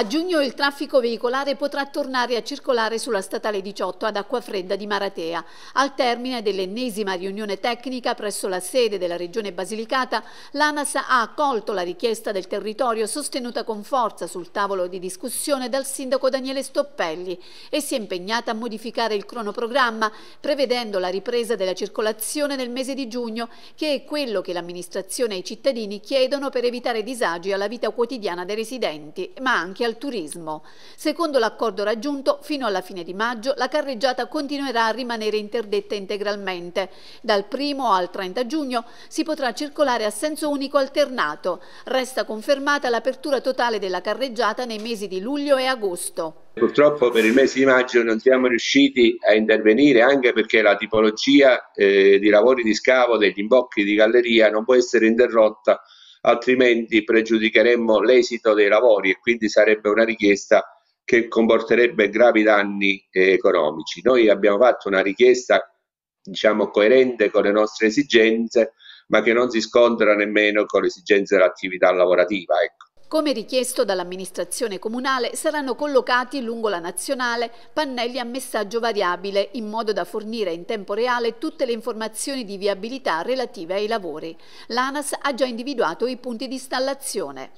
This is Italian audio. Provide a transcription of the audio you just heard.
A giugno il traffico veicolare potrà tornare a circolare sulla statale 18 ad Acquafredda di Maratea. Al termine dell'ennesima riunione tecnica presso la sede della Regione Basilicata, l'ANAS ha accolto la richiesta del territorio sostenuta con forza sul tavolo di discussione dal sindaco Daniele Stoppelli e si è impegnata a modificare il cronoprogramma prevedendo la ripresa della circolazione nel mese di giugno che è quello che l'amministrazione e i cittadini chiedono per evitare disagi alla vita quotidiana dei residenti ma anche al turismo. Secondo l'accordo raggiunto, fino alla fine di maggio la carreggiata continuerà a rimanere interdetta integralmente. Dal 1 al 30 giugno si potrà circolare a senso unico alternato. Resta confermata l'apertura totale della carreggiata nei mesi di luglio e agosto. Purtroppo per il mese di maggio non siamo riusciti a intervenire anche perché la tipologia eh, di lavori di scavo degli imbocchi di galleria non può essere interrotta altrimenti pregiudicheremmo l'esito dei lavori e quindi sarebbe una richiesta che comporterebbe gravi danni eh, economici. Noi abbiamo fatto una richiesta diciamo coerente con le nostre esigenze ma che non si scontra nemmeno con le esigenze dell'attività lavorativa. Ecco. Come richiesto dall'amministrazione comunale, saranno collocati lungo la nazionale pannelli a messaggio variabile in modo da fornire in tempo reale tutte le informazioni di viabilità relative ai lavori. L'ANAS ha già individuato i punti di installazione.